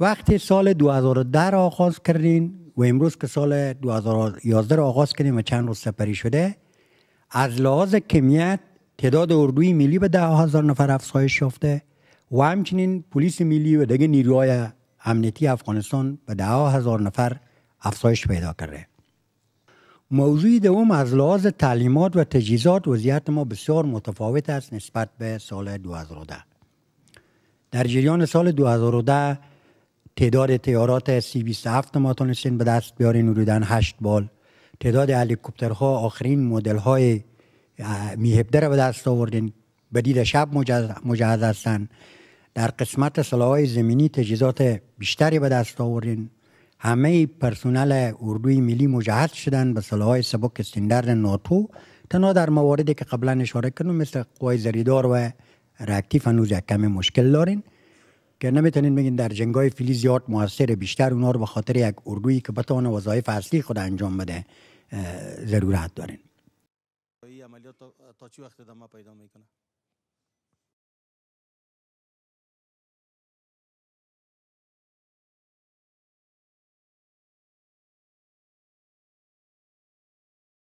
وقتی سال 2010 آغاز کردین و امروز که سال 2011 را آغاز کردیم و چند روز سپری شده از لحاظ کمیت تعداد اردوی ملی به ده نفر افزایش یافته و همچنین پلیس ملی و دیگه نیروهای امنیتی افغانستان به ده هزار نفر افزایش پیدا کرده موضوع دوم از لحاظ تعلیمات و تجهیزات وضعیت ما بسیار متفاوت است نسبت به سال 2010 در جریان سال 2010 تعداد تیارات سی 27 ما به دست بیارین رویدن هشت بال تعداد هلیکوپترها آخرین مدل های میهبده به دست آوردین به دید شب مجهز هستن در قسمت سلاح زمینی تجهیزات بیشتری به دست آوردین همه پرسنل اردوی ملی مجهز شدن به سلاح سبک استندرد ناتو تنها در مواردی که قبلا اشاره کردم مثل قوای زریدار و راکتیف هنوز یک کمی مشکل دارین که نمیتونین بگین در جنگای فیلی زیاد موثر بیشتر اونا رو به خاطر یک ارگویی که بتونه وظایف اصلی خود انجام بده ضرورت دارین وقت پیدا